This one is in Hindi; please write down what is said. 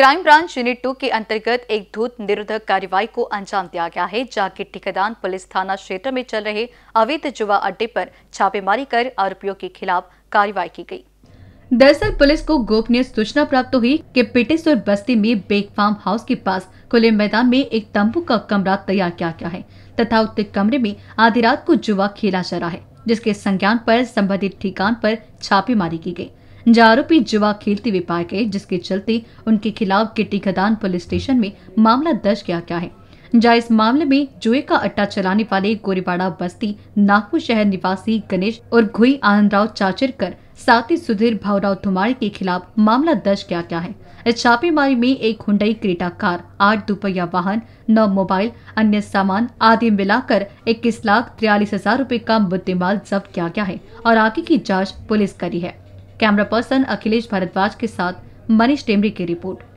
क्राइम ब्रांच यूनिट टू के अंतर्गत एक धूत निरोधक कार्रवाई को अंजाम दिया गया है की ठिकेदान पुलिस थाना क्षेत्र में चल रहे अवैध जुआ अड्डे पर छापेमारी कर आरोपियों के खिलाफ कार्रवाई की गई दरअसल पुलिस को गोपनीय सूचना प्राप्त हुई कि पिटेश्वर बस्ती में बेग फार्म हाउस के पास खुले मैदान में एक तंबू का कमरा तैयार किया गया है तथा उक्त कमरे में आधी रात को जुआ खेला जा रहा है जिसके संज्ञान पर संबंधित ठिकान पर छापेमारी की गयी जहां आरोपी जुआ खेलते हुए पाए गए जिसके चलते उनके खिलाफ गिट्टी खदान पुलिस स्टेशन में मामला दर्ज किया गया है जहाँ इस मामले में जुए का अट्टा चलाने वाले गोरीबाड़ा बस्ती नागपुर शहर निवासी गणेश और घुई आनंद चाचिर कर साथ ही सुधीर भावराव धुमारी के खिलाफ मामला दर्ज किया गया है इस छापेमारी में एक हुडई क्रेटा कार आठ दुपहिया वाहन नौ मोबाइल अन्य सामान आदि मिलाकर इक्कीस लाख तिरालीस हजार रूपए का मुद्देमाल जब्त किया गया है और आगे की जाँच पुलिस करी है कैमरा पर्सन अखिलेश भारद्वाज के साथ मनीष टेमरी की रिपोर्ट